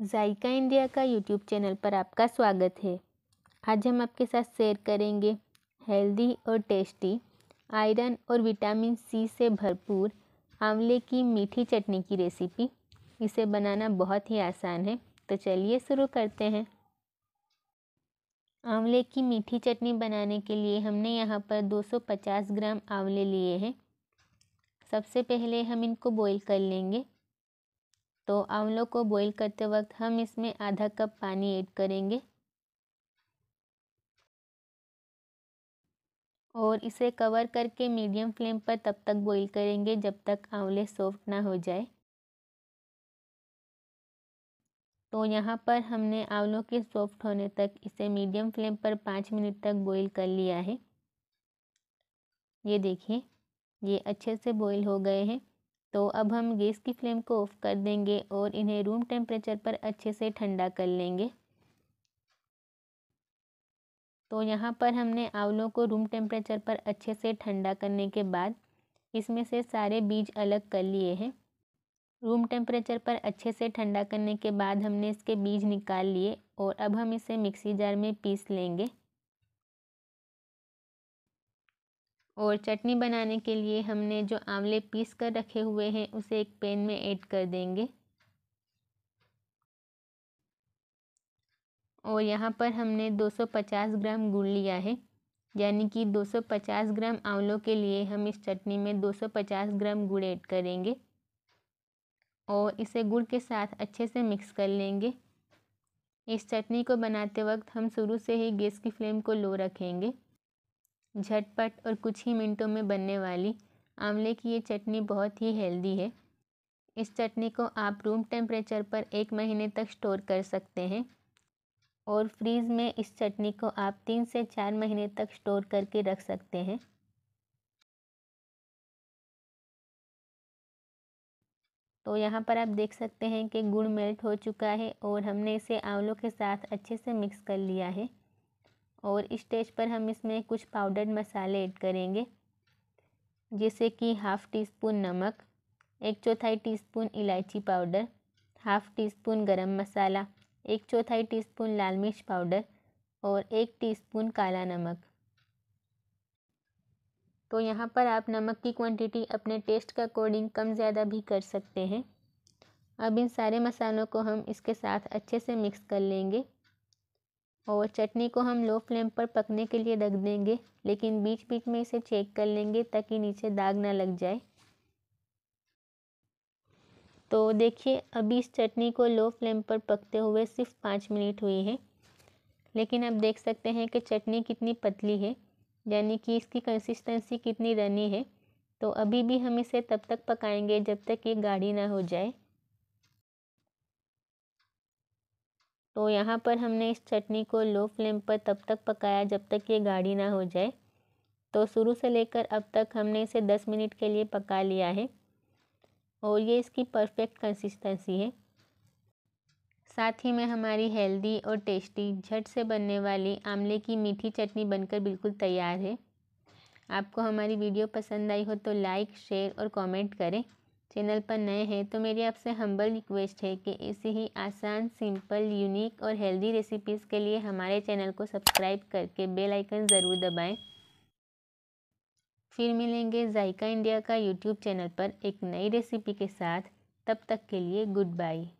जायका India का YouTube channel पर आपका स्वागत है आज हम आपके साथ शेयर करेंगे हेल्दी और टेस्टी आयरन और विटामिन सी से भरपूर आंवले की मीठी चटनी की रेसिपी इसे बनाना बहुत ही आसान है तो चलिए शुरू करते हैं आंवले की मीठी चटनी बनाने के लिए हमने यहाँ पर 250 ग्राम आंवले लिए हैं सबसे पहले हम इनको बॉईल कर लेंगे तो आंवलों को बॉईल करते वक्त हम इसमें आधा कप पानी ऐड करेंगे और इसे कवर करके मीडियम फ्लेम पर तब तक बॉईल करेंगे जब तक आंवले सॉफ्ट ना हो जाए तो यहाँ पर हमने आंवलों के सॉफ्ट होने तक इसे मीडियम फ्लेम पर पाँच मिनट तक बॉईल कर लिया है ये देखिए ये अच्छे से बॉईल हो गए हैं तो अब हम गैस की फ्लेम को ऑफ़ कर देंगे और इन्हें रूम टेम्परेचर पर अच्छे से ठंडा कर लेंगे तो यहाँ पर हमने आंवलों को रूम टेम्परेचर पर अच्छे से ठंडा करने के बाद इसमें से सारे बीज अलग कर लिए हैं रूम टेम्परेचर पर अच्छे से ठंडा करने के बाद हमने इसके बीज निकाल लिए और अब हम इसे मिक्सी जार में पीस लेंगे और चटनी बनाने के लिए हमने जो आंवले पीस कर रखे हुए हैं उसे एक पैन में ऐड कर देंगे और यहाँ पर हमने 250 ग्राम गुड़ लिया है यानी कि 250 ग्राम आंवलों के लिए हम इस चटनी में 250 ग्राम गुड़ ऐड करेंगे और इसे गुड़ के साथ अच्छे से मिक्स कर लेंगे इस चटनी को बनाते वक्त हम शुरू से ही गैस की फ्लेम को लो रखेंगे झटपट और कुछ ही मिनटों में बनने वाली आंवले की ये चटनी बहुत ही हेल्दी है इस चटनी को आप रूम टेम्परेचर पर एक महीने तक स्टोर कर सकते हैं और फ्रीज़ में इस चटनी को आप तीन से चार महीने तक स्टोर करके रख सकते हैं तो यहाँ पर आप देख सकते हैं कि गुड़ मेल्ट हो चुका है और हमने इसे आंवलों के साथ अच्छे से मिक्स कर लिया है और स्टेज पर हम इसमें कुछ पाउडर्ड मसाले ऐड करेंगे जैसे कि हाफ़ टी स्पून नमक एक चौथाई टीस्पून इलायची पाउडर हाफ़ टी स्पून गरम मसाला एक चौथाई टीस्पून लाल मिर्च पाउडर और एक टीस्पून काला नमक तो यहाँ पर आप नमक की क्वांटिटी अपने टेस्ट के अकॉर्डिंग कम ज़्यादा भी कर सकते हैं अब इन सारे मसालों को हम इसके साथ अच्छे से मिक्स कर लेंगे और चटनी को हम लो फ्लेम पर पकने के लिए रख देंगे लेकिन बीच बीच में इसे चेक कर लेंगे ताकि नीचे दाग ना लग जाए तो देखिए अभी इस चटनी को लो फ्लेम पर पकते हुए सिर्फ पाँच मिनट हुई है लेकिन आप देख सकते हैं कि चटनी कितनी पतली है यानी कि इसकी कंसिस्टेंसी कितनी रनी है तो अभी भी हम इसे तब तक पकाएंगे जब तक ये गाढ़ी ना हो जाए तो यहाँ पर हमने इस चटनी को लो फ्लेम पर तब तक पकाया जब तक ये गाढ़ी ना हो जाए तो शुरू से लेकर अब तक हमने इसे दस मिनट के लिए पका लिया है और ये इसकी परफेक्ट कंसिस्टेंसी है साथ ही में हमारी हेल्दी और टेस्टी झट से बनने वाली आमले की मीठी चटनी बनकर बिल्कुल तैयार है आपको हमारी वीडियो पसंद आई हो तो लाइक शेयर और कमेंट करें चैनल पर नए हैं तो मेरी आपसे हम्बल रिक्वेस्ट है कि ऐसी ही आसान सिंपल यूनिक और हेल्दी रेसिपीज़ के लिए हमारे चैनल को सब्सक्राइब करके बेल आइकन ज़रूर दबाएं फिर मिलेंगे जायका इंडिया का यूट्यूब चैनल पर एक नई रेसिपी के साथ तब तक के लिए गुड बाय